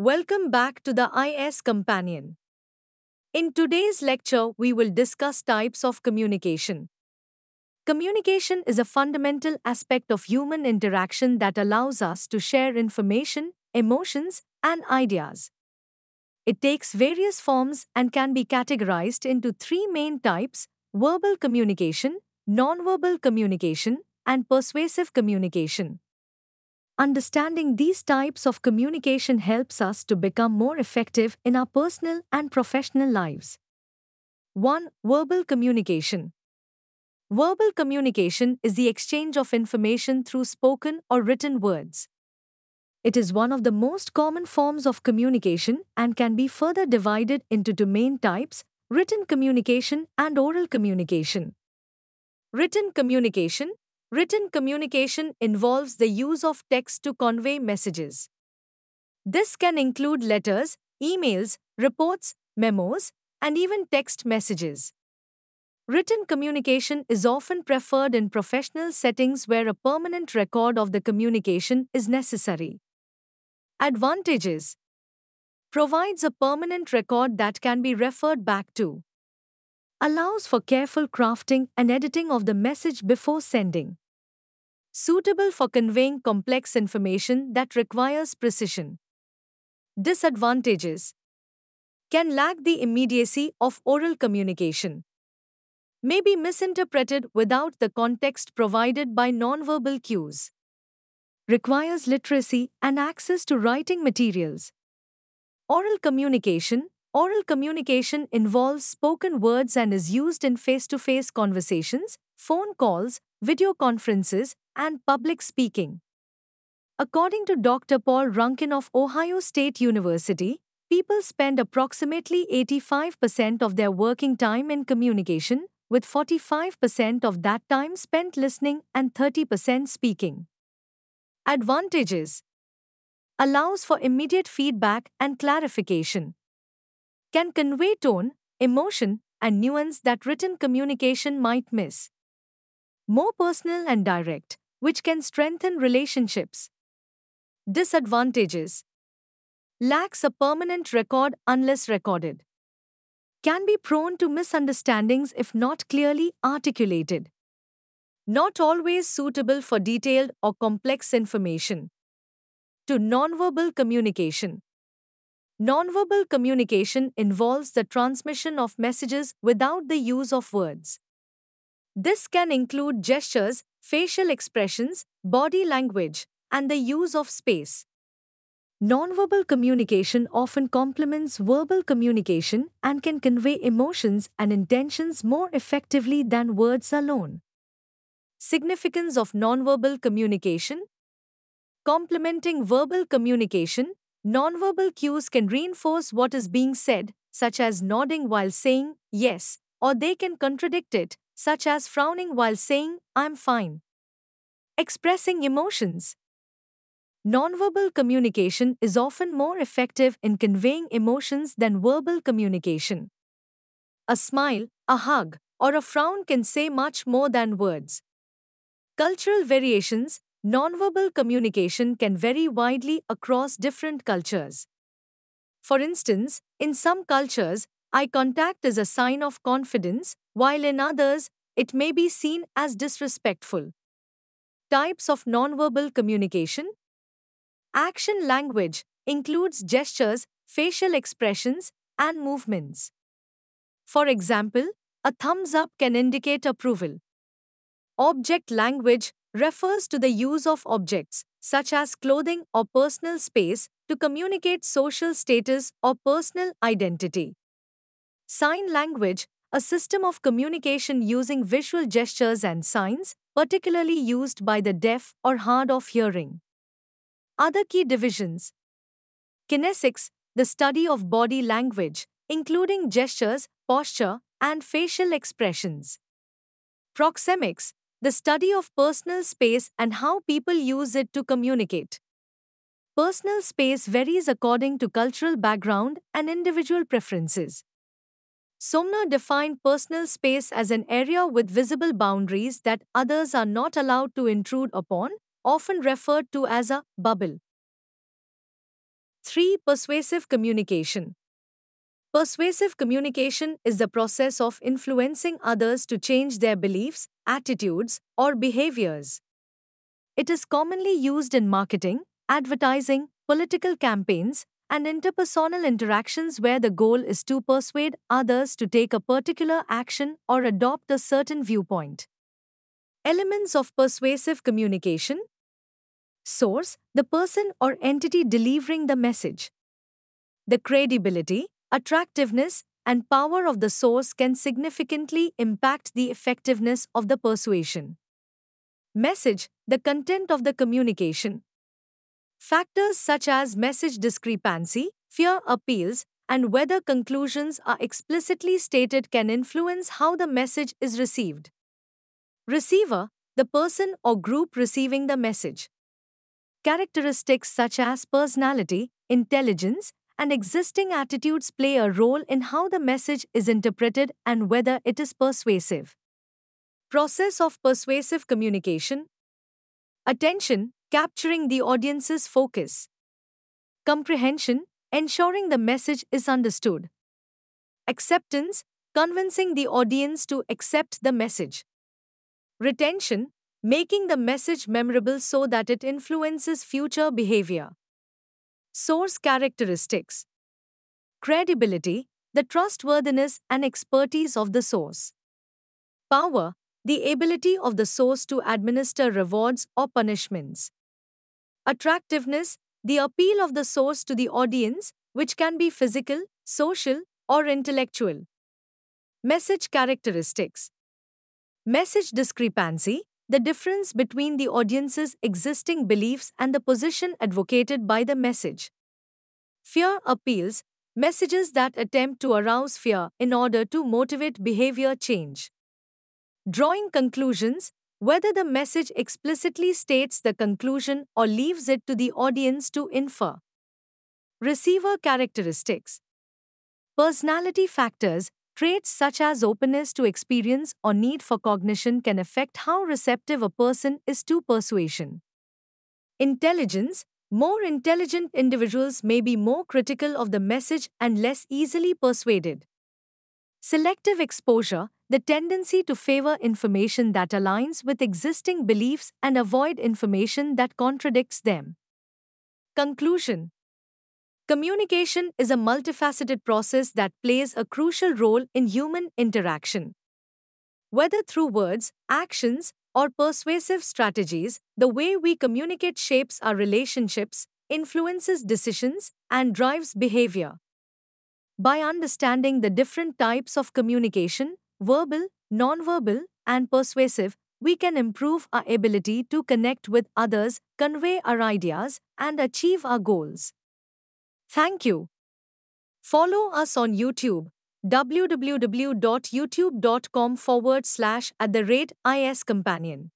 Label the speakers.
Speaker 1: Welcome back to the IS Companion. In today's lecture, we will discuss types of communication. Communication is a fundamental aspect of human interaction that allows us to share information, emotions, and ideas. It takes various forms and can be categorized into three main types verbal communication, nonverbal communication, and persuasive communication. Understanding these types of communication helps us to become more effective in our personal and professional lives. 1. Verbal communication. Verbal communication is the exchange of information through spoken or written words. It is one of the most common forms of communication and can be further divided into two main types written communication and oral communication. Written communication Written communication involves the use of text to convey messages. This can include letters, emails, reports, memos, and even text messages. Written communication is often preferred in professional settings where a permanent record of the communication is necessary. Advantages Provides a permanent record that can be referred back to. Allows for careful crafting and editing of the message before sending suitable for conveying complex information that requires precision. Disadvantages can lack the immediacy of oral communication, may be misinterpreted without the context provided by nonverbal cues, requires literacy and access to writing materials. Oral communication Oral communication involves spoken words and is used in face to face conversations, phone calls, video conferences, and public speaking. According to Dr. Paul Runkin of Ohio State University, people spend approximately 85% of their working time in communication, with 45% of that time spent listening and 30% speaking. Advantages Allows for immediate feedback and clarification can convey tone, emotion, and nuance that written communication might miss. More personal and direct, which can strengthen relationships. Disadvantages Lacks a permanent record unless recorded. Can be prone to misunderstandings if not clearly articulated. Not always suitable for detailed or complex information. To nonverbal communication. Nonverbal communication involves the transmission of messages without the use of words. This can include gestures, facial expressions, body language, and the use of space. Nonverbal communication often complements verbal communication and can convey emotions and intentions more effectively than words alone. Significance of nonverbal communication Complementing verbal communication, Nonverbal cues can reinforce what is being said, such as nodding while saying, yes, or they can contradict it, such as frowning while saying, I'm fine. Expressing emotions. Nonverbal communication is often more effective in conveying emotions than verbal communication. A smile, a hug, or a frown can say much more than words. Cultural variations, Nonverbal communication can vary widely across different cultures. For instance, in some cultures, eye contact is a sign of confidence, while in others, it may be seen as disrespectful. Types of nonverbal communication Action language includes gestures, facial expressions, and movements. For example, a thumbs up can indicate approval. Object language refers to the use of objects, such as clothing or personal space, to communicate social status or personal identity. Sign language, a system of communication using visual gestures and signs, particularly used by the deaf or hard of hearing. Other key divisions Kinesics, the study of body language, including gestures, posture, and facial expressions. Proxemics, the study of personal space and how people use it to communicate. Personal space varies according to cultural background and individual preferences. Somna defined personal space as an area with visible boundaries that others are not allowed to intrude upon, often referred to as a bubble. 3. Persuasive communication. Persuasive communication is the process of influencing others to change their beliefs, attitudes, or behaviors. It is commonly used in marketing, advertising, political campaigns, and interpersonal interactions where the goal is to persuade others to take a particular action or adopt a certain viewpoint. Elements of persuasive communication Source The person or entity delivering the message. The credibility, attractiveness, and power of the source can significantly impact the effectiveness of the persuasion. Message, the content of the communication. Factors such as message discrepancy, fear appeals, and whether conclusions are explicitly stated can influence how the message is received. Receiver, the person or group receiving the message. Characteristics such as personality, intelligence, and existing attitudes play a role in how the message is interpreted and whether it is persuasive. Process of persuasive communication Attention, capturing the audience's focus. Comprehension, ensuring the message is understood. Acceptance, convincing the audience to accept the message. Retention, making the message memorable so that it influences future behavior. Source characteristics Credibility, the trustworthiness and expertise of the source. Power, the ability of the source to administer rewards or punishments. Attractiveness, the appeal of the source to the audience, which can be physical, social, or intellectual. Message characteristics Message discrepancy, the difference between the audience's existing beliefs and the position advocated by the message. Fear appeals, messages that attempt to arouse fear in order to motivate behavior change. Drawing conclusions, whether the message explicitly states the conclusion or leaves it to the audience to infer. Receiver characteristics, personality factors, Traits such as openness to experience or need for cognition can affect how receptive a person is to persuasion. Intelligence More intelligent individuals may be more critical of the message and less easily persuaded. Selective exposure the tendency to favor information that aligns with existing beliefs and avoid information that contradicts them. Conclusion Communication is a multifaceted process that plays a crucial role in human interaction. Whether through words, actions, or persuasive strategies, the way we communicate shapes our relationships, influences decisions, and drives behavior. By understanding the different types of communication, verbal, nonverbal, and persuasive, we can improve our ability to connect with others, convey our ideas, and achieve our goals. Thank you. Follow us on YouTube www.youtube.com forward slash at the rate IS Companion.